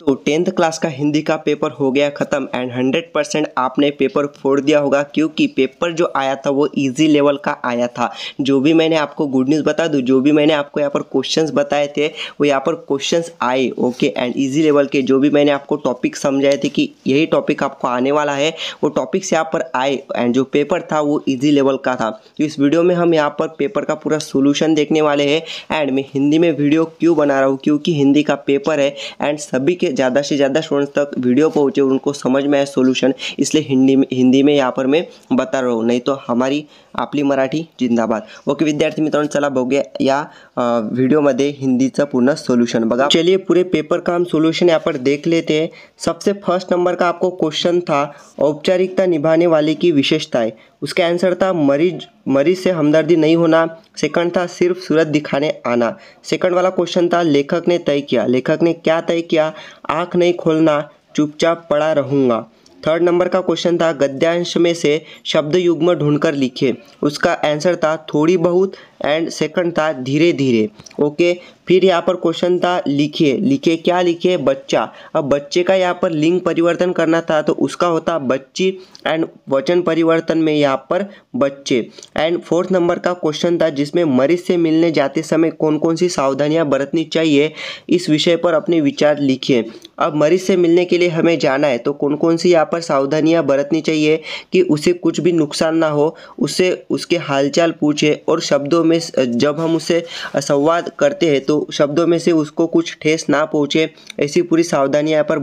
तो tenth class का हिंदी का पेपर हो गया ख़त्म एंड हंड्रेड परसेंट आपने पेपर फोड़ दिया होगा क्योंकि पेपर जो आया था वो इजी लेवल का आया था जो भी मैंने आपको गुड न्यूज़ बता दूँ जो भी मैंने आपको यहाँ पर क्वेश्चंस बताए थे वो यहाँ पर क्वेश्चंस आए ओके एंड ईजी लेवल के जो भी मैंने आपको टॉपिक समझाए थे कि यही टॉपिक आपको आने वाला है वो टॉपिक्स यहाँ पर आए एंड जो पेपर था वो ईजी लेवल का था तो इस वीडियो में हम यहाँ पर पेपर का पूरा सोल्यूशन देखने वाले हैं एंड मैं हिंदी में वीडियो क्यों बना रहा हूँ क्योंकि हिंदी का पेपर है एंड सभी के से ज़्यादा से ज़्यादा स्टूडेंट्स तक वीडियो पहुँचे उनको समझ में आए सोल्यूशन इसलिए हिंदी में हिंदी में यहाँ पर मैं बता रहा हूँ नहीं तो हमारी आपली मराठी जिंदाबाद ओके विद्यार्थी मित्रों चला बोगे या वीडियो वीडियोमध्ये हिंदी पूर्ण सोल्यूशन बगा चलिए पूरे पेपर का हम सोल्यूशन यहाँ पर देख लेते हैं सबसे फर्स्ट नंबर का आपको क्वेश्चन था औपचारिकता निभाने वाले की विशेषताएं उसका आंसर था मरीज मरीज से हमदर्दी नहीं होना सेकंड था सिर्फ सूरत दिखाने आना सेकंड वाला क्वेश्चन था लेखक ने तय किया लेखक ने क्या तय किया आँख नहीं खोलना चुपचाप पड़ा रहूँगा थर्ड नंबर का क्वेश्चन था गद्यांश में से शब्द युग्म ढूंढकर लिखे उसका आंसर था थोड़ी बहुत एंड सेकंड था धीरे धीरे ओके फिर यहाँ पर क्वेश्चन था लिखिए लिखिए क्या लिखिए बच्चा अब बच्चे का यहाँ पर लिंग परिवर्तन करना था तो उसका होता बच्ची एंड वचन परिवर्तन में यहाँ पर बच्चे एंड फोर्थ नंबर का क्वेश्चन था जिसमें मरीज से मिलने जाते समय कौन कौन सी सावधानियाँ बरतनी चाहिए इस विषय पर अपने विचार लिखिए अब मरीज से मिलने के लिए हमें जाना है तो कौन कौन सी यहाँ पर सावधानियाँ बरतनी चाहिए कि उसे कुछ भी नुकसान ना हो उसे उसके हालचाल पूछे और शब्दों में जब हम उसे संवाद करते हैं तो शब्दों में से उसको कुछ ठेस ना पहुँचे ऐसी पूरी सावधानी यहाँ पर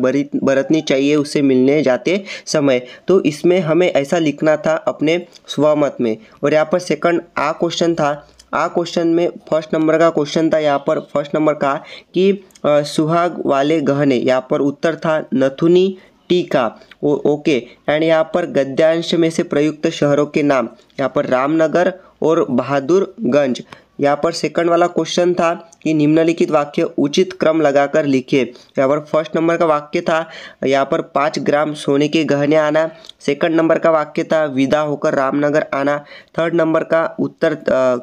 बरतनी चाहिए उससे मिलने जाते समय तो इसमें हमें ऐसा लिखना था अपने स्वमत में और यहाँ पर सेकंड आ क्वेश्चन था आ क्वेश्चन में फर्स्ट नंबर का क्वेश्चन था यहाँ पर फर्स्ट नंबर का कि सुहाग वाले गहने यहाँ पर उत्तर था नथुनी टीका ओ, ओके एंड यहाँ पर गद्यांश में से प्रयुक्त शहरों के नाम यहाँ पर रामनगर और बहादुरगंज यहाँ पर सेकंड वाला क्वेश्चन था कि निम्नलिखित वाक्य उचित क्रम लगाकर लिखिए यहाँ पर फर्स्ट नंबर का वाक्य था यहाँ पर पाँच ग्राम सोने के गहने आना सेकंड नंबर का वाक्य था विदा होकर रामनगर आना थर्ड नंबर का उत्तर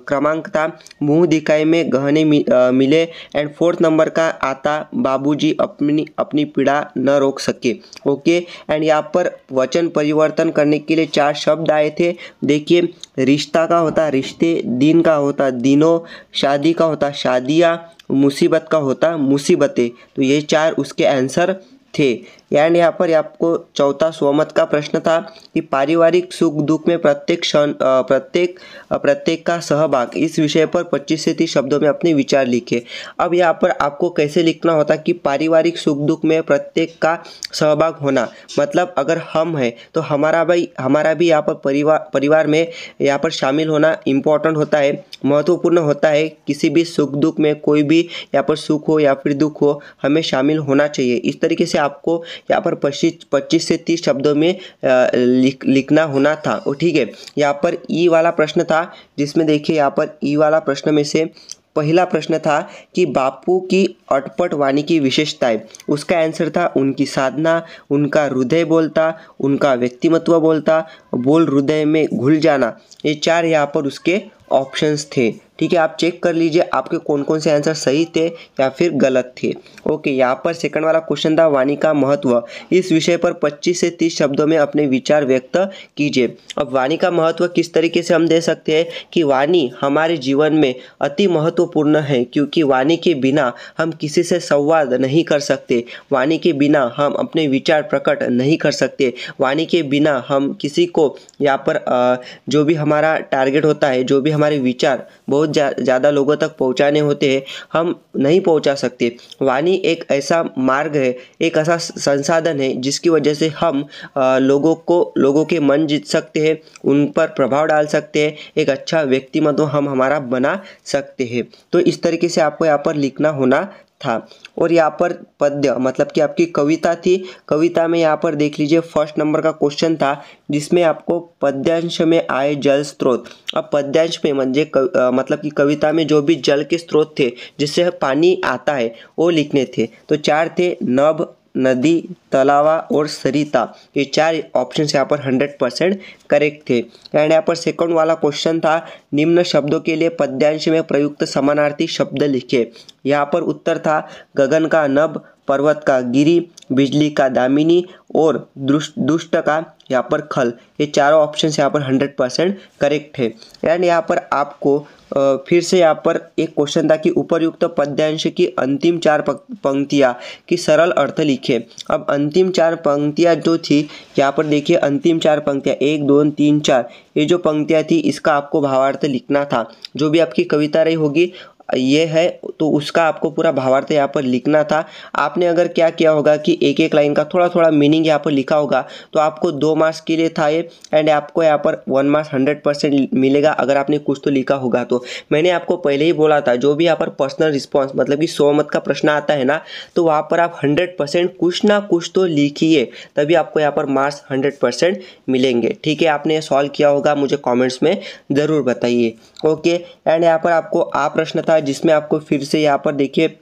क्रमांक था मुंह दिखाई में गहने मि, आ, मिले एंड फोर्थ नंबर का आता बाबूजी अपनी अपनी पीड़ा न रोक सके ओके एंड यहाँ पर वचन परिवर्तन करने के लिए चार शब्द आए थे देखिए रिश्ता का होता रिश्ते दिन का होता दिनों शादी का होता शादियाँ मुसीबत का होता मुसीबतें तो ये चार उसके आंसर थे एंड यहाँ पर आपको चौथा स्वमत का प्रश्न था कि पारिवारिक सुख दुख में प्रत्येक क्षण प्रत्येक प्रत्येक का सहभाग इस विषय पर 25 से 30 शब्दों में अपने विचार लिखे अब यहाँ पर आपको कैसे लिखना होता कि पारिवारिक सुख दुख में प्रत्येक का सहभाग होना मतलब अगर हम हैं तो हमारा भाई हमारा भी यहाँ पर परिवार परिवार में यहाँ पर शामिल होना इम्पोर्टेंट होता है महत्वपूर्ण होता है किसी भी सुख दुख में कोई भी यहाँ पर सुख हो या फिर दुख हो हमें शामिल होना चाहिए इस तरीके से आपको यहाँ पर पच्चीस पच्चीस से तीस शब्दों में लिख लिखना होना था ठीक है यहाँ पर ई वाला प्रश्न था जिसमें देखिए यहाँ पर ई वाला प्रश्न में से पहला प्रश्न था कि बापू की अटपट वाणी की विशेषताएं उसका आंसर था उनकी साधना उनका हृदय बोलता उनका व्यक्तिमत्व बोलता बोल हृदय में घुल जाना ये चार यहाँ पर उसके ऑप्शंस थे ठीक है आप चेक कर लीजिए आपके कौन कौन से आंसर सही थे या फिर गलत थे ओके यहाँ पर सेकंड वाला क्वेश्चन था वाणी का महत्व इस विषय पर 25 से 30 शब्दों में अपने विचार व्यक्त कीजिए अब वाणी का महत्व किस तरीके से हम दे सकते हैं कि वाणी हमारे जीवन में अति महत्वपूर्ण है क्योंकि वाणी के बिना हम किसी से संवाद नहीं कर सकते वाणी के बिना हम अपने विचार प्रकट नहीं कर सकते वाणी के बिना हम किसी को यहाँ पर जो भी हमारा टारगेट होता है जो भी हमारे विचार बहुत ज़्यादा लोगों तक पहुँचाने होते हैं हम नहीं पहुँचा सकते वाणी एक ऐसा मार्ग है एक ऐसा संसाधन है जिसकी वजह से हम लोगों को लोगों के मन जीत सकते हैं उन पर प्रभाव डाल सकते हैं एक अच्छा व्यक्तिमत्व हम हमारा बना सकते हैं तो इस तरीके से आपको यहाँ पर लिखना होना था और यहाँ पर पद्य मतलब कि आपकी कविता थी कविता में यहाँ पर देख लीजिए फर्स्ट नंबर का क्वेश्चन था जिसमें आपको पद्यांश में आए जल स्रोत अब पद्यांश में मजे मतलब कि कविता में जो भी जल के स्रोत थे जिससे पानी आता है वो लिखने थे तो चार थे नभ नदी तलावा और सरिता ये चार ऑप्शन यहाँ पर 100 परसेंट करेक्ट थे एंड यहाँ पर सेकंड वाला क्वेश्चन था निम्न शब्दों के लिए पद्यांश में प्रयुक्त समानार्थी शब्द लिखे यहाँ पर उत्तर था गगन का नब पर्वत का गिरी बिजली का दामिनी और दुष्ट दुष्ट का यहाँ पर खल ये चारों ऑप्शन यहाँ पर 100 परसेंट करेक्ट है एंड यहाँ पर आपको फिर से यहाँ पर एक क्वेश्चन था कि उपरयुक्त पद्यांश की अंतिम चार पंक्तियाँ की सरल अर्थ लिखे अब अंतिम चार पंक्तियाँ जो थी यहाँ पर देखिए अंतिम चार पंक्तियाँ एक दो तीन चार ये जो पंक्तियाँ थी इसका आपको भावार्थ लिखना था जो भी आपकी कविता रही होगी ये है तो उसका आपको पूरा भावार्थ यहाँ पर लिखना था आपने अगर क्या किया होगा कि एक एक लाइन का थोड़ा थोड़ा मीनिंग यहाँ पर लिखा होगा तो आपको दो मार्क्स के लिए था ये एंड आपको यहाँ पर वन मार्क्स हंड्रेड परसेंट मिलेगा अगर आपने कुछ तो लिखा होगा तो मैंने आपको पहले ही बोला था जो भी यहाँ पर पर्सनल रिस्पॉन्स मतलब कि सौ मत का प्रश्न आता है ना तो वहाँ पर आप हंड्रेड परसेंट कुछ ना कुछ तो लिखिए तभी आपको यहाँ पर मार्क्स हंड्रेड परसेंट मिलेंगे ठीक है आपने सॉल्व किया होगा मुझे कॉमेंट्स में ज़रूर बताइए ओके एंड यहाँ पर आपको आ प्रश्न था जिसमें आपको फिर से यहाँ पर देखिए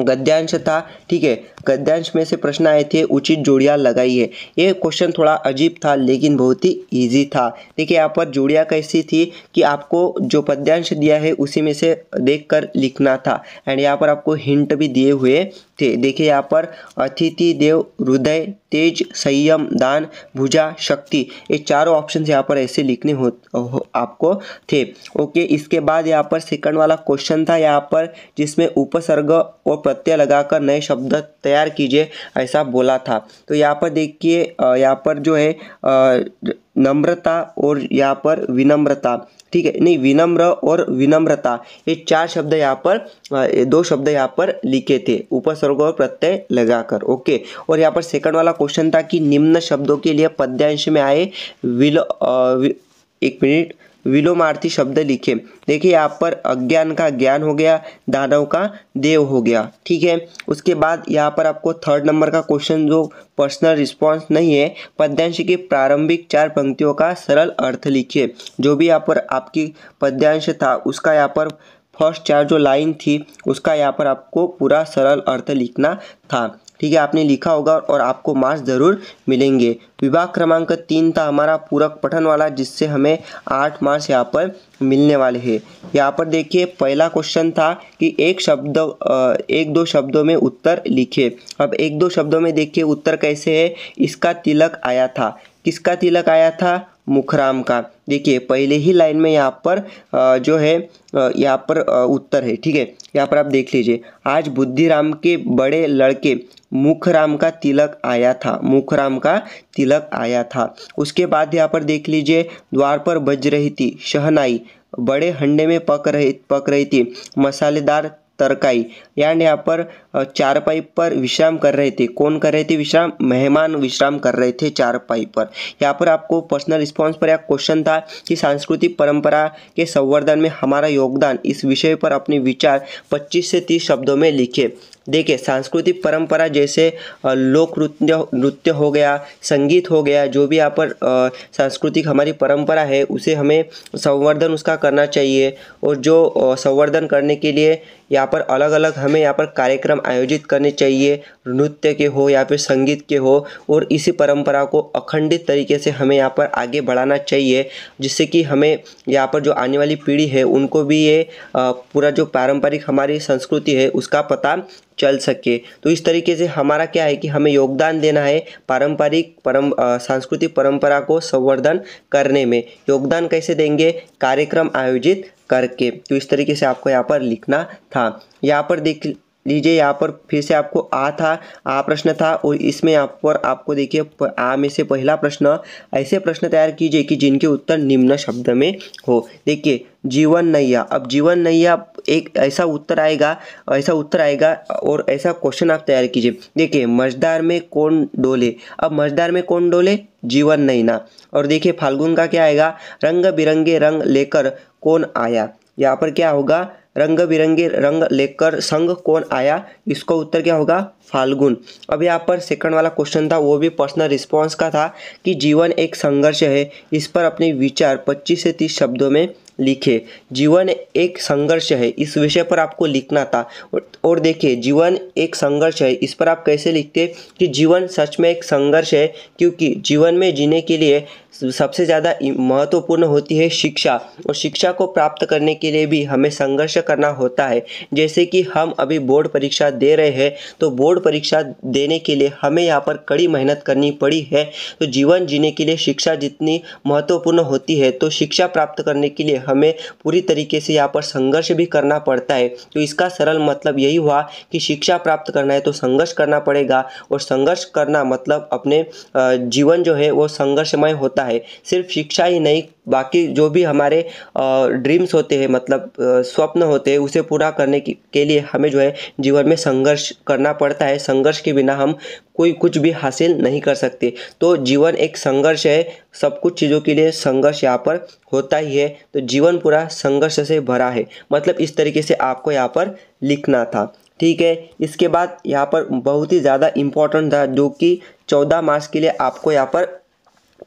गद्यांश था ठीक है गद्यांश में से प्रश्न आए थे उचित जोड़ियाँ है ये क्वेश्चन थोड़ा अजीब था लेकिन बहुत ही इजी था देखिए यहाँ पर जोड़ियाँ कैसी थी कि आपको जो पद्यांश दिया है उसी में से देखकर लिखना था एंड यहाँ पर आपको हिंट भी दिए हुए थे देखिए यहाँ पर अतिथि देव हृदय तेज संयम दान भुजा शक्ति ये चारों ऑप्शन यहाँ पर ऐसे लिखने हो, हो आपको थे ओके इसके बाद यहाँ पर सेकंड वाला क्वेश्चन था यहाँ पर जिसमें उपसर्ग और प्रत्यय लगाकर नए शब्द तैयार कीजिए ऐसा बोला था तो यहाँ पर देखिए यहाँ पर जो है नम्रता और यहाँ पर विनम्रता ठीक है नहीं विनम्र और विनम्रता ये चार शब्द यहाँ पर दो शब्द यहाँ पर लिखे थे उपसर्ग और प्रत्यय लगाकर ओके और यहाँ पर सेकंड वाला क्वेश्चन था कि निम्न शब्दों के लिए पद्यांश में आए विल आ, एक मिनट विलोमार्थी शब्द लिखे देखिए यहाँ पर अज्ञान का ज्ञान हो गया दानव का देव हो गया ठीक है उसके बाद यहाँ पर आपको थर्ड नंबर का क्वेश्चन जो पर्सनल रिस्पॉन्स नहीं है पद्यांश की प्रारंभिक चार पंक्तियों का सरल अर्थ लिखिए जो भी यहाँ पर आपकी पद्यांश था उसका यहाँ पर फर्स्ट चार जो लाइन थी उसका यहाँ पर आपको पूरा सरल अर्थ लिखना था ठीक है आपने लिखा होगा और आपको मार्क्स ज़रूर मिलेंगे विभाग क्रमांक तीन था हमारा पूरक पठन वाला जिससे हमें आठ मार्क्स यहाँ पर मिलने वाले हैं यहाँ पर देखिए पहला क्वेश्चन था कि एक शब्द एक दो शब्दों में उत्तर लिखे अब एक दो शब्दों में देखिए उत्तर कैसे है इसका तिलक आया था किसका तिलक आया था मुखराम का देखिए पहले ही लाइन में यहाँ पर जो है यहाँ पर उत्तर है ठीक है यहाँ पर आप देख लीजिए आज बुद्धिराम के बड़े लड़के मुखराम का तिलक आया था मुखराम का तिलक आया था उसके बाद यहाँ पर देख लीजिए द्वार पर बज रही थी शहनाई बड़े हंडे में पक रही पक रही थी मसालेदार तरकाई यानी यहाँ पर चारपाई पर विश्राम कर रहे थे कौन कर रहे थे विश्राम मेहमान विश्राम कर रहे थे चारपाई पर यहाँ पर आपको पर्सनल रिस्पॉन्स पर एक क्वेश्चन था कि सांस्कृतिक परंपरा के संवर्धन में हमारा योगदान इस विषय पर अपने विचार 25 से 30 शब्दों में लिखे देखिए सांस्कृतिक परंपरा जैसे लोक नृत्य नृत्य हो गया संगीत हो गया जो भी यहाँ पर सांस्कृतिक हमारी परंपरा है उसे हमें संवर्धन उसका करना चाहिए और जो संवर्धन करने के लिए यहाँ पर अलग अलग हमें यहाँ पर कार्यक्रम आयोजित करने चाहिए नृत्य के हो या फिर संगीत के हो और इसी परंपरा को अखंडित तरीके से हमें यहाँ पर आगे बढ़ाना चाहिए जिससे कि हमें यहाँ पर जो आने वाली पीढ़ी है उनको भी ये पूरा जो पारंपरिक हमारी संस्कृति है उसका पता चल सके तो इस तरीके से हमारा क्या है कि हमें योगदान देना है पारंपरिक परम सांस्कृतिक परंपरा को संवर्धन करने में योगदान कैसे देंगे कार्यक्रम आयोजित करके तो इस तरीके से आपको यहाँ पर लिखना था यहाँ पर देख लीजिए यहाँ पर फिर से आपको आ था आ प्रश्न था और इसमें यहाँ पर आपको देखिए आ में से पहला प्रश्न ऐसे प्रश्न तैयार कीजिए कि जिनके उत्तर निम्न शब्द में हो देखिए जीवन नैया अब जीवन नैया एक ऐसा उत्तर आएगा ऐसा उत्तर आएगा और ऐसा क्वेश्चन आप तैयार कीजिए देखिए मझदार में कौन डोले अब मझदार में कौन डोले जीवन नैना और देखिए फाल्गुन का क्या आएगा रंग बिरंगे रंग लेकर कौन आया यहाँ पर क्या होगा रंग बिरंगे रंग लेकर संग कौन आया इसका उत्तर क्या होगा फाल्गुन अब यहाँ पर सेकंड वाला क्वेश्चन था वो भी पर्सनल रिस्पांस का था कि जीवन एक संघर्ष है इस पर अपने विचार 25 से 30 शब्दों में लिखे जीवन एक संघर्ष है इस विषय पर आपको लिखना था और देखिए जीवन एक संघर्ष है इस पर आप कैसे लिखते कि जीवन सच में एक संघर्ष है क्योंकि जीवन में जीने के लिए सबसे ज़्यादा महत्वपूर्ण होती है शिक्षा और शिक्षा को प्राप्त करने के लिए भी हमें संघर्ष करना होता है जैसे कि हम अभी बोर्ड परीक्षा दे रहे हैं तो बोर्ड परीक्षा देने के लिए हमें यहाँ पर कड़ी मेहनत करनी पड़ी है तो जीवन जीने के लिए शिक्षा जितनी महत्वपूर्ण होती है तो शिक्षा प्राप्त करने के लिए हमें पूरी तरीके से यहाँ पर संघर्ष भी करना पड़ता है तो इसका सरल मतलब यही हुआ कि शिक्षा प्राप्त करना है तो संघर्ष करना पड़ेगा और संघर्ष करना मतलब अपने जीवन जो है वो संघर्षमय होता होता है सिर्फ शिक्षा ही नहीं बाकी जो भी हमारे ड्रीम्स होते हैं मतलब स्वप्न होते हैं उसे पूरा करने के लिए हमें जो है जीवन में संघर्ष करना पड़ता है संघर्ष के बिना हम कोई कुछ भी हासिल नहीं कर सकते तो जीवन एक संघर्ष है सब कुछ चीज़ों के लिए संघर्ष यहाँ पर होता ही है तो जीवन पूरा संघर्ष से भरा है मतलब इस तरीके से आपको यहाँ पर लिखना था ठीक है इसके बाद यहाँ पर बहुत ही ज़्यादा इम्पोर्टेंट था जो कि चौदह मार्च के लिए आपको यहाँ पर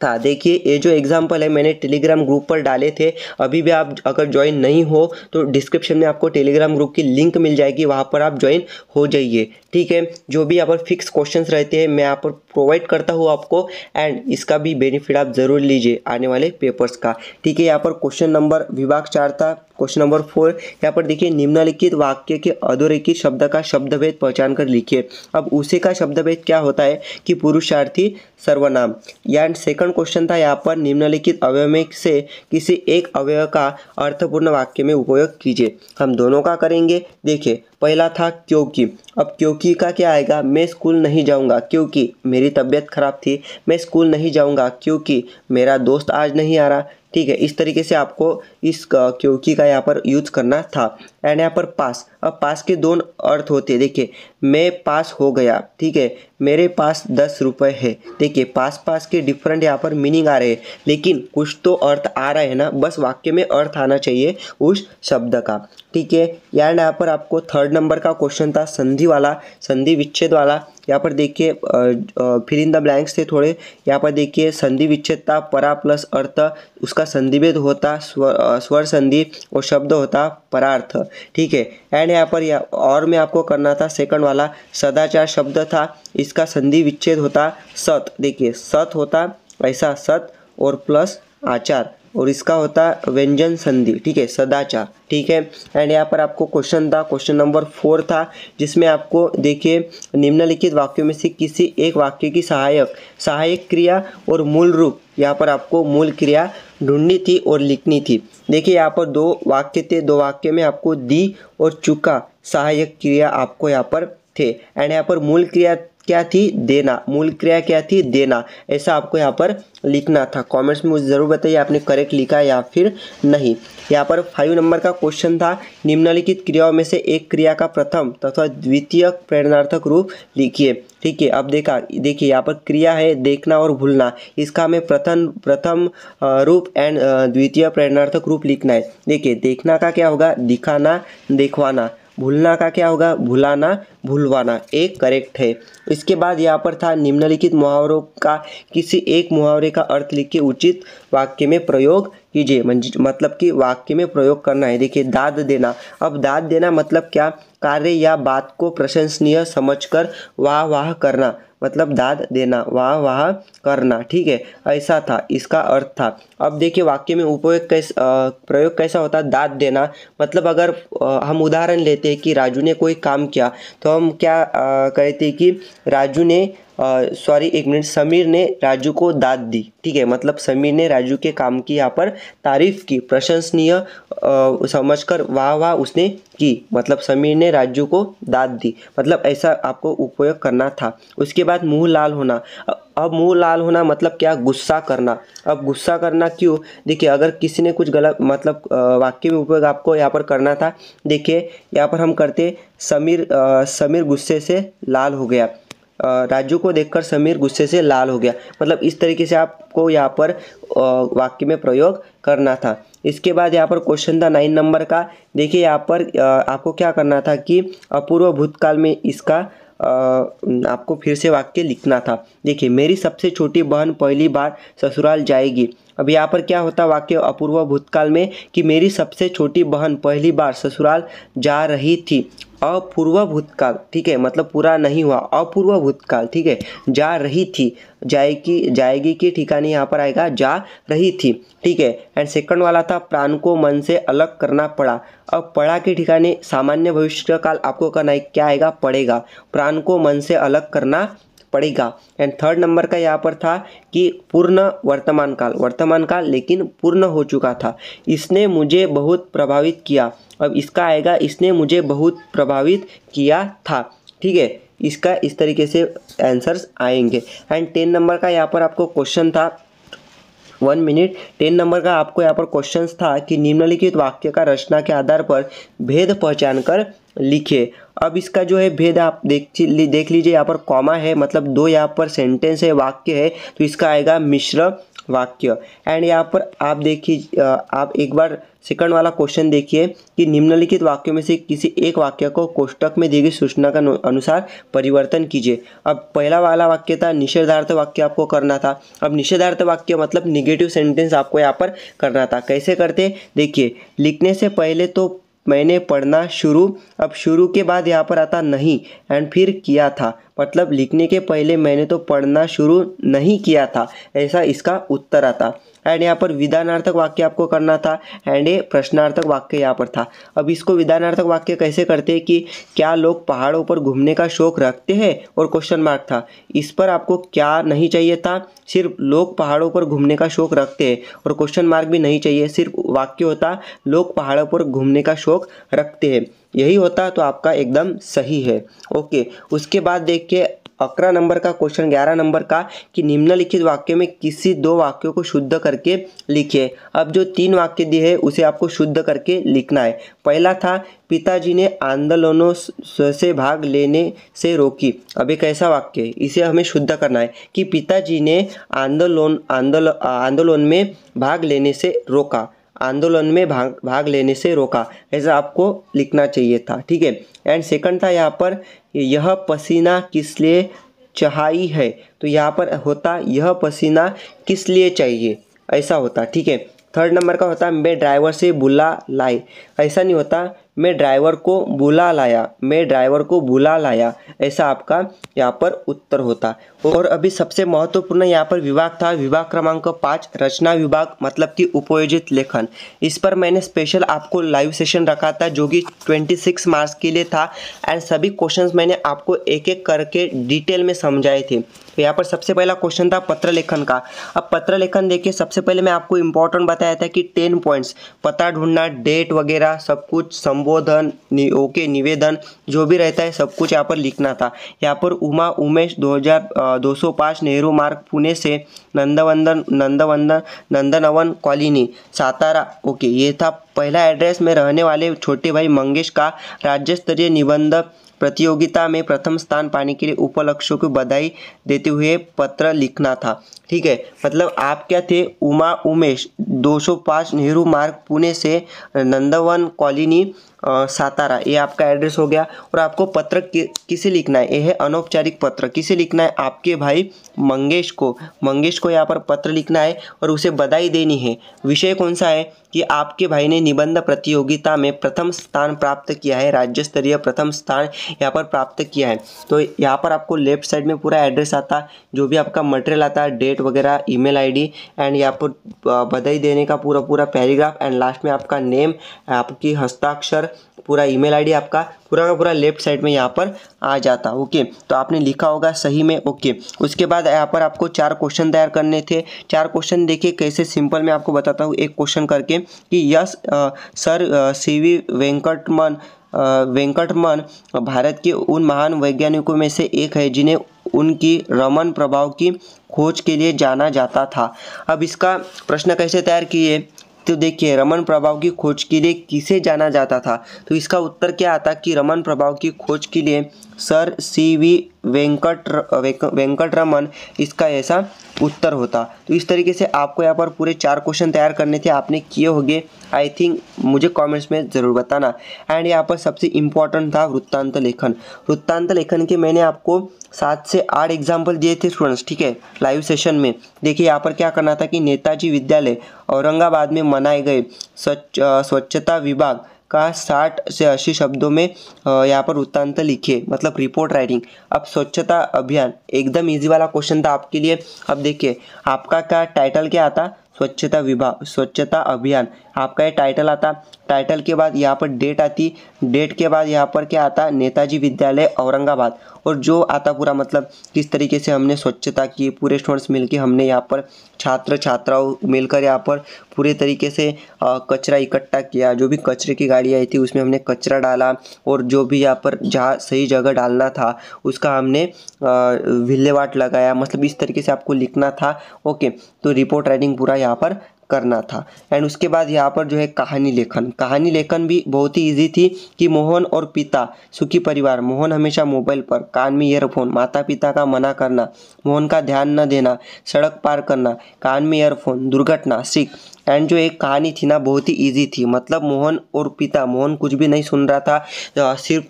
था देखिए ये जो एग्जाम्पल है मैंने टेलीग्राम ग्रुप पर डाले थे अभी भी आप अगर ज्वाइन नहीं हो तो डिस्क्रिप्शन में आपको टेलीग्राम ग्रुप की लिंक मिल जाएगी वहाँ पर आप ज्वाइन हो जाइए ठीक है जो भी यहाँ पर फिक्स क्वेश्चंस रहते हैं मैं यहाँ पर प्रोवाइड करता हूँ आपको एंड इसका भी बेनिफिट आप ज़रूर लीजिए आने वाले पेपर्स का ठीक है यहाँ पर क्वेश्चन नंबर विभाग चार था क्वेश्चन नंबर फोर यहाँ पर देखिए निम्नलिखित वाक्य के अधोरेखित शब्द का शब्दभेद पहचान कर लिखिए अब उसी का शब्दभेद क्या होता है कि पुरुषार्थी सर्वनाम या सेकंड क्वेश्चन था यहाँ पर निम्नलिखित अवयव में से किसी एक अवयव का अर्थपूर्ण वाक्य में उपयोग कीजिए हम दोनों का करेंगे देखिए पहला था क्योंकि अब क्योंकि का क्या आएगा मैं स्कूल नहीं जाऊंगा क्योंकि मेरी तबीयत खराब थी मैं स्कूल नहीं जाऊंगा क्योंकि मेरा दोस्त आज नहीं आ रहा ठीक है इस तरीके से आपको इस क्योंकि का यहाँ पर यूज करना था एंड यहाँ पर पास अब पास के दोनों अर्थ होते हैं देखिए मैं पास हो गया ठीक है मेरे पास दस रुपये है देखिए पास पास के डिफरेंट यहाँ पर मीनिंग आ रहे हैं लेकिन कुछ तो अर्थ आ रहा है ना बस वाक्य में अर्थ आना चाहिए उस शब्द का ठीक है यार यहाँ पर आपको थर्ड नंबर का क्वेश्चन था संधि वाला संधि विच्छेद वाला यहाँ पर देखिए फिर इन द ब्लैंक्स थे थोड़े यहाँ पर देखिए संधि विच्छेदता परा प्लस अर्थ उसका संधिभेद होता स्वर स्वर संधि और शब्द होता परार्थ ठीक है एंड यहाँ पर या, और में आपको करना था सेकंड वाला सदाचार शब्द था इसका संधि विच्छेद होता सत देखिए सत होता ऐसा सत और प्लस आचार और इसका होता है व्यंजन संधि ठीक है सदाचार ठीक है एंड यहाँ पर आपको क्वेश्चन था क्वेश्चन नंबर फोर था जिसमें आपको देखिए निम्नलिखित वाक्यों में से किसी एक वाक्य की सहायक सहायक क्रिया और मूल रूप यहाँ पर आपको मूल क्रिया ढूंढनी थी और लिखनी थी देखिए यहाँ पर दो वाक्य थे दो वाक्य में आपको दी और चुका सहायक क्रिया आपको यहाँ पर थे एंड यहाँ पर मूल क्रिया क्या थी देना मूल क्रिया क्या थी देना ऐसा आपको यहाँ पर लिखना था कमेंट्स में मुझे ज़रूर बताइए आपने करेक्ट लिखा या फिर नहीं यहाँ पर फाइव नंबर का क्वेश्चन था निम्नलिखित क्रियाओं में से एक क्रिया का प्रथम तथा द्वितीय प्रेरणार्थक रूप लिखिए ठीक है अब देखा देखिए यहाँ पर क्रिया है देखना और भूलना इसका हमें प्रथम प्रथम रूप एंड द्वितीय प्रेरणार्थक रूप लिखना है देखिए देखना का क्या होगा दिखाना देखवाना भूलना का क्या होगा भुलाना भूलवाना एक करेक्ट है इसके बाद यहाँ पर था निम्नलिखित मुहावरों का किसी एक मुहावरे का अर्थ लिख के उचित वाक्य में प्रयोग कीजिए मतलब कि वाक्य में प्रयोग करना है देखिए दाद देना अब दाद देना मतलब क्या कार्य या बात को प्रशंसनीय समझकर वाह वाह करना मतलब दाद देना वाह वाह करना ठीक है ऐसा था इसका अर्थ था अब देखिए वाक्य में उपयोग कैस प्रयोग कैसा होता है दाद देना मतलब अगर आ, हम उदाहरण लेते हैं कि राजू ने कोई काम किया तो हम क्या कहते हैं कि राजू ने सॉरी एक मिनट समीर ने राजू को दाद दी ठीक है मतलब समीर ने राजू के काम की यहाँ पर तारीफ की प्रशंसनीय समझकर वाह वाह उसने की मतलब समीर ने राजू को दाद दी मतलब ऐसा आपको उपयोग करना था उसके बाद मुंह लाल होना अब मुंह लाल होना मतलब क्या गुस्सा करना अब गुस्सा करना क्यों देखिए अगर किसी ने कुछ गलत मतलब वाक्य में उपयोग आपको यहाँ पर करना था देखिए यहाँ पर हम करते समीर आ, समीर गुस्से से लाल हो गया राजू को देखकर समीर गुस्से से लाल हो गया मतलब इस तरीके से आपको यहाँ पर वाक्य में प्रयोग करना था इसके बाद यहाँ पर क्वेश्चन था नाइन नंबर का देखिए यहाँ पर आपको क्या करना था कि अपूर्व भूतकाल में इसका आपको फिर से वाक्य लिखना था देखिए मेरी सबसे छोटी बहन पहली बार ससुराल जाएगी अब यहाँ पर क्या होता वाक्य अपूर्व भूतकाल में कि मेरी सबसे छोटी बहन पहली बार ससुराल जा रही थी अपूर्व भूतकाल ठीक है मतलब पूरा नहीं हुआ अपूर्व भूतकाल ठीक है जा रही थी जाएगी जाएगी की ठिकाने यहाँ पर आएगा जा रही थी ठीक है एंड सेकंड वाला था प्राण को मन से अलग करना पड़ा अब पड़ा के ठिकाने सामान्य भविष्य काल आपको करना है क्या आएगा पड़ेगा प्राण को मन से अलग करना पड़ेगा एंड थर्ड नंबर का यहाँ पर था कि पूर्ण वर्तमान काल वर्तमान काल लेकिन पूर्ण हो चुका था इसने मुझे बहुत प्रभावित किया अब इसका आएगा इसने मुझे बहुत प्रभावित किया था ठीक है इसका इस तरीके से आंसर्स आएंगे एंड टेन नंबर का यहाँ पर आपको क्वेश्चन था वन मिनट टेन नंबर का आपको यहाँ पर क्वेश्चन था कि निम्नलिखित वाक्य का रचना के आधार पर भेद पहचान कर लिखे अब इसका जो है भेद आप देख देख लीजिए यहाँ पर कॉमा है मतलब दो यहाँ पर सेंटेंस है वाक्य है तो इसका आएगा मिश्र वाक्य एंड यहाँ पर आप देखिए आप एक बार सेकंड वाला क्वेश्चन देखिए कि निम्नलिखित वाक्यों में से किसी एक वाक्य को कोष्टक में दी गई सूचना का अनुसार परिवर्तन कीजिए अब पहला वाला वाक्य था निषेधार्थ वाक्य आपको करना था अब निषेधार्थ वाक्य मतलब निगेटिव सेंटेंस आपको यहाँ पर करना था कैसे करते देखिए लिखने से पहले तो मैंने पढ़ना शुरू अब शुरू के बाद यहाँ पर आता नहीं एंड फिर किया था मतलब लिखने के पहले मैंने तो पढ़ना शुरू नहीं किया था ऐसा इसका उत्तर आता एंड यहाँ पर विधानार्थक वाक्य आपको करना था एंड ये प्रश्नार्थक वाक्य यहाँ पर था अब इसको विधानार्थक वाक्य कैसे करते हैं कि क्या लोग पहाड़ों पर घूमने का शौक रखते हैं और क्वेश्चन मार्क था इस पर आपको क्या नहीं चाहिए था सिर्फ लोग पहाड़ों पर घूमने का शौक रखते हैं और क्वेश्चन मार्क भी नहीं चाहिए सिर्फ वाक्य होता लोग पहाड़ों पर घूमने का शौक रखते हैं यही होता तो आपका एकदम सही है ओके उसके बाद देखिए अकरा नंबर का क्वेश्चन ग्यारह नंबर का कि निम्नलिखित वाक्य में किसी दो वाक्यों को शुद्ध करके लिखिए अब जो तीन वाक्य दिए हैं उसे आपको शुद्ध करके लिखना है पहला था पिताजी ने आंदोलनों से भाग लेने से रोकी अब एक ऐसा वाक्य है इसे हमें शुद्ध करना है कि पिताजी ने आंदोलन आंदोलन आंदोलन में भाग लेने से रोका आंदोलन में भाग भाग लेने से रोका ऐसा आपको लिखना चाहिए था ठीक है एंड सेकंड था यहाँ पर यह पसीना किस लिए चहाई है तो यहाँ पर होता यह पसीना किस लिए चाहिए ऐसा होता ठीक है थर्ड नंबर का होता मैं ड्राइवर से बुला लाए ऐसा नहीं होता मैं ड्राइवर को बुला लाया मैं ड्राइवर को बुला लाया ऐसा आपका यहाँ पर उत्तर होता और अभी सबसे महत्वपूर्ण यहाँ पर विभाग था विभाग क्रमांक पाँच रचना विभाग मतलब कि उपयोजित लेखन इस पर मैंने स्पेशल आपको लाइव सेशन रखा था जो कि 26 मार्च के लिए था एंड सभी क्वेश्चंस मैंने आपको एक एक करके डिटेल में समझाए थे तो यहाँ पर सबसे पहला क्वेश्चन था पत्र लेखन का अब पत्र लेखन देखिए सबसे पहले मैं आपको इम्पोर्टेंट बताया था कि टेन पॉइंट्स पता ढूंढना डेट वगैरह सब कुछ संबोधन नि, ओके निवेदन जो भी रहता है सब कुछ यहाँ पर लिखना था यहाँ पर उमा उमेश दो हज़ार दो सौ पाँच नेहरू मार्ग पुणे से नंदवंदन नंदवंदन नंदनवन कॉलोनी सातारा ओके ये था पहला एड्रेस में रहने वाले छोटे भाई मंगेश का राज्य स्तरीय निबंध प्रतियोगिता में प्रथम स्थान पाने के लिए उपलक्ष्यों को बधाई देते हुए पत्र लिखना था ठीक है मतलब आप क्या थे उमा उमेश 205 नेहरू मार्ग पुणे से नंदवन कॉलोनी सातारा ये आपका एड्रेस हो गया और आपको पत्र कि, किसे लिखना है ये है अनौपचारिक पत्र किसे लिखना है आपके भाई मंगेश को मंगेश को यहाँ पर पत्र लिखना है और उसे बधाई देनी है विषय कौन सा है कि आपके भाई ने निबंध प्रतियोगिता में प्रथम स्थान प्राप्त किया है राज्य स्तरीय प्रथम स्थान यहाँ पर प्राप्त किया है तो यहाँ पर आपको लेफ्ट साइड में पूरा एड्रेस आता जो भी आपका मटेरियल आता डेट वगैरह ईमेल आईडी एंड यहाँ पर बधाई देने का पूरा पूरा पैराग्राफ एंड लास्ट में आपका नेम आपकी हस्ताक्षर पूरा ईमेल आईडी आपका पूरा का पूरा लेफ्ट साइड में यहाँ पर आ जाता ओके तो आपने लिखा होगा सही में ओके उसके बाद यहाँ पर आपको चार क्वेश्चन तैयार करने थे चार क्वेश्चन देखिए कैसे सिंपल मैं आपको बताता हूँ एक क्वेश्चन करके कि यस सर सी वी वेंकटमन वेंकटमन भारत के उन महान वैज्ञानिकों में से एक है जिन्हें उनकी रमन प्रभाव की खोज के लिए जाना जाता था अब इसका प्रश्न कैसे तैयार किए तो देखिए रमन प्रभाव की खोज के लिए किसे जाना जाता था तो इसका उत्तर क्या आता कि रमन प्रभाव की खोज के लिए sir C V Venkat Venkat Raman इसका ऐसा उत्तर होता तो इस तरीके से आपको यहाँ पर पूरे चार क्वेश्चन तैयार करने थे आपने किए होंगे आई थिंक मुझे कमेंट्स में ज़रूर बताना एंड यहाँ पर सबसे इम्पॉर्टेंट था वृत्तांत लेखन वृत्तांत लेखन के मैंने आपको सात से आठ एग्जाम्पल दिए थे स्टूडेंट्स ठीक है लाइव सेशन में देखिए यहाँ पर क्या करना था कि नेताजी विद्यालय औरंगाबाद में मनाए गए स्वच्छ स्वच्छता विभाग का 60 से 80 शब्दों में यहाँ पर वृत्तांत लिखिए मतलब रिपोर्ट राइटिंग अब स्वच्छता अभियान एकदम इजी वाला क्वेश्चन था आपके लिए अब देखिए आपका क्या टाइटल क्या आता स्वच्छता विभाग स्वच्छता अभियान आपका ये टाइटल आता टाइटल के बाद यहाँ पर डेट आती डेट के बाद यहाँ पर क्या आता नेताजी विद्यालय औरंगाबाद और जो आता पूरा मतलब किस तरीके से हमने स्वच्छता की पूरे स्टूडेंट्स मिलके हमने यहाँ पर छात्र छात्राओं मिलकर यहाँ पर पूरे तरीके से कचरा इकट्ठा किया जो भी कचरे की गाड़ी आई थी उसमें हमने कचरा डाला और जो भी यहाँ पर जहाँ सही जगह डालना था उसका हमने विल्लेवाट लगाया मतलब इस तरीके से आपको लिखना था ओके तो रिपोर्ट राइटिंग पूरा यहाँ पर करना था एंड उसके बाद यहाँ पर जो है कहानी लेखन कहानी लेखन भी बहुत ही ईजी थी कि मोहन और पिता सुखी परिवार मोहन हमेशा मोबाइल पर कान में ईयरफोन माता पिता का मना करना मोहन का ध्यान न देना सड़क पार करना कान में ईयरफोन दुर्घटना सिख एंड जो एक कहानी थी ना बहुत ही ईजी थी मतलब मोहन और पिता मोहन कुछ भी नहीं सुन रहा था सिर्फ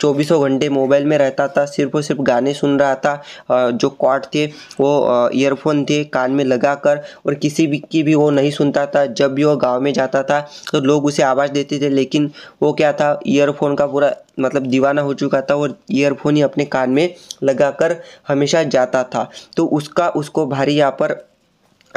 चौबीसों घंटे मोबाइल में रहता था सिर्फ और सिर्फ गाने सुन रहा था जो कॉट थे वो ईयरफोन थे कान में लगाकर और किसी भी की भी वो नहीं सुनता था जब भी वो गांव में जाता था तो लोग उसे आवाज़ देते थे लेकिन वो क्या था ईयरफोन का पूरा मतलब दीवाना हो चुका था और ईयरफोन ही अपने कान में कर हमेशा जाता था तो उसका उसको भारी यहाँ पर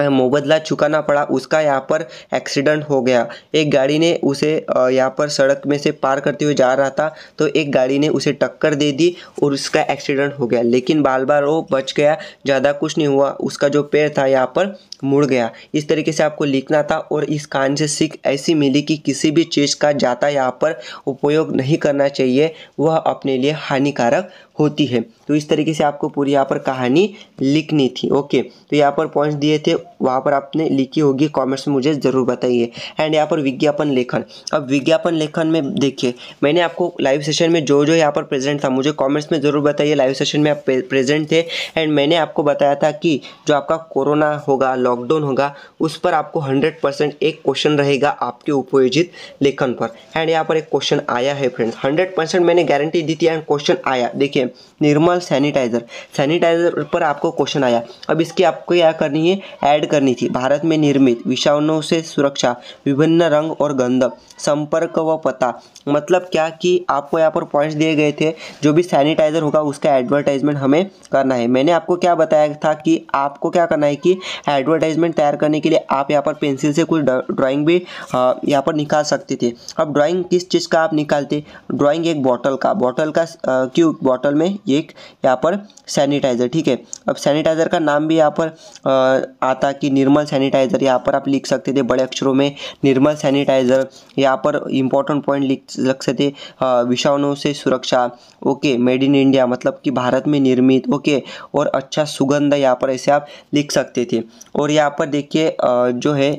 मुबदला चुकाना पड़ा उसका यहाँ पर एक्सीडेंट हो गया एक गाड़ी ने उसे यहाँ पर सड़क में से पार करते हुए जा रहा था तो एक गाड़ी ने उसे टक्कर दे दी और उसका एक्सीडेंट हो गया लेकिन बाल बार वो बच गया ज़्यादा कुछ नहीं हुआ उसका जो पैर था यहाँ पर मुड़ गया इस तरीके से आपको लिखना था और इस कान से सीख ऐसी मिली कि किसी भी चीज़ का जाता यहाँ पर उपयोग नहीं करना चाहिए वह अपने लिए हानिकारक होती है तो इस तरीके से आपको पूरी यहाँ पर कहानी लिखनी थी ओके तो यहाँ पर पॉइंट्स दिए थे वहाँ पर आपने लिखी होगी कॉमेंट्स में मुझे ज़रूर बताइए एंड यहाँ पर विज्ञापन लेखन अब विज्ञापन लेखन में देखिए मैंने आपको लाइव सेशन में जो जो यहाँ पर प्रेजेंट था मुझे कॉमेंट्स में ज़रूर बताइए लाइव सेशन में आप प्रेजेंट थे एंड मैंने आपको बताया था कि जो आपका कोरोना होगा लॉकडाउन होगा उस पर आपको हंड्रेड परसेंट एक क्वेश्चन रहेगा आपके उपयोजित लेखन पर एंड यहाँ पर एक क्वेश्चन आया है फ्रेंड्स हंड्रेड परसेंट मैंने गारंटी दी थी एंड क्वेश्चन आया देखिए है निर्मल सैनिटाइज़र सैनिटाइज़र पर आपको क्वेश्चन आया अब इसकी आपको क्या करनी है ऐड करनी थी भारत में निर्मित विषाणुओं से सुरक्षा विभिन्न रंग और गंधक संपर्क व पता मतलब क्या कि आपको यहाँ पर पॉइंट्स दिए गए थे जो भी सैनिटाइज़र होगा उसका एडवर्टाइजमेंट हमें करना है मैंने आपको क्या बताया था कि आपको क्या करना है कि एडवर्टाइजमेंट तैयार करने के लिए आप यहाँ पर पेंसिल से कुछ ड्राइंग भी यहाँ पर निकाल सकते थे अब ड्राइंग किस चीज़ का आप निकालते ड्राइंग एक बॉटल का बॉटल का क्यों बॉटल में एक यहाँ पर सैनिटाइज़र ठीक है अब सैनिटाइज़र का नाम भी यहाँ पर आता कि निर्मल सैनिटाइज़र यहाँ पर आप लिख सकते थे बड़े अक्षरों में निर्मल सैनिटाइज़र यहाँ पर इंपॉर्टेंट पॉइंट लक्ष्य सकते विषाणु से सुरक्षा ओके मेड इन इंडिया मतलब कि भारत में निर्मित ओके और अच्छा सुगंध यहाँ पर ऐसे आप लिख सकते थे और यहाँ पर देखिए जो है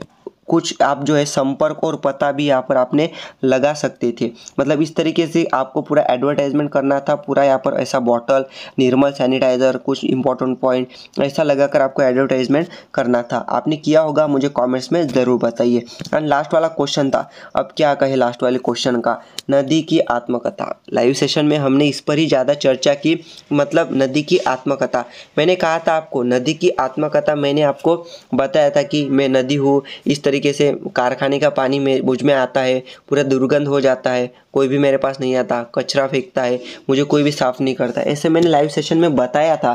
कुछ आप जो है संपर्क और पता भी यहाँ पर आपने लगा सकते थे मतलब इस तरीके से आपको पूरा एडवर्टाइजमेंट करना था पूरा यहाँ पर ऐसा बॉटल निर्मल सैनिटाइज़र कुछ इंपॉर्टेंट पॉइंट ऐसा लगाकर आपको एडवर्टाइजमेंट करना था आपने किया होगा मुझे कमेंट्स में ज़रूर बताइए एंड लास्ट वाला क्वेश्चन था अब क्या कहे लास्ट वाले क्वेश्चन का नदी की आत्मकथा लाइव सेशन में हमने इस पर ही ज़्यादा चर्चा की मतलब नदी की आत्मकथा मैंने कहा था आपको नदी की आत्मकथा मैंने आपको बताया था कि मैं नदी हूँ इस तरीके तरीके से कारखाने का पानी में मुझ में आता है पूरा दुर्गंध हो जाता है कोई भी मेरे पास नहीं आता कचरा फेंकता है मुझे कोई भी साफ़ नहीं करता ऐसे मैंने लाइव सेशन में बताया था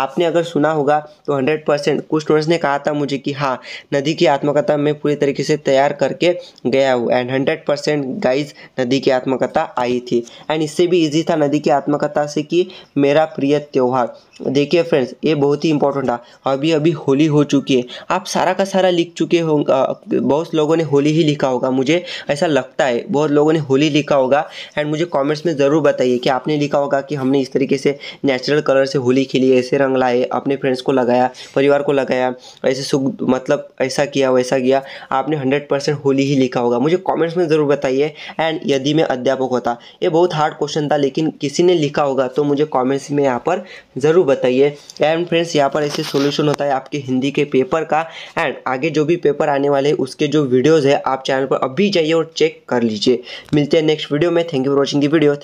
आपने अगर सुना होगा तो हंड्रेड परसेंट कुछ स्टूडेंट्स ने कहा था मुझे कि हाँ नदी की आत्मकथा मैं पूरी तरीके से तैयार करके गया हूँ एंड हंड्रेड परसेंट गाइज नदी की आत्मकथा आई थी एंड इससे भी ईजी था नदी की आत्मकथा से कि मेरा प्रिय त्यौहार देखिए फ्रेंड्स ये बहुत ही इंपॉर्टेंट था अभी अभी होली हो चुकी है आप सारा का सारा लिख चुके होगा बहुत लोगों ने होली ही लिखा होगा मुझे ऐसा लगता है बहुत लोगों ने होली लिखा होगा एंड मुझे कमेंट्स में ज़रूर बताइए कि आपने लिखा होगा कि हमने इस तरीके से नेचुरल कलर से होली खेली ऐसे रंग लाए अपने फ्रेंड्स को लगाया परिवार को लगाया ऐसे सुख मतलब ऐसा किया वैसा किया आपने हंड्रेड परसेंट होली ही लिखा होगा मुझे कॉमेंट्स में ज़रूर बताइए एंड यदि मैं अध्यापक होता ये बहुत हार्ड क्वेश्चन था लेकिन किसी ने लिखा होगा तो मुझे कॉमेंट्स में यहाँ पर ज़रूर ज़रूर बताइए एंड फ्रेंड्स यहाँ पर ऐसे सोल्यूशन होता है आपके हिंदी के पेपर का एंड आगे जो भी पेपर आने वाले हैं उसके जो वीडियोज़ है आप चैनल पर अभी जाइए और चेक कर लीजिए मिलते हैं नेक्स्ट वीडियो में thank you for watching the video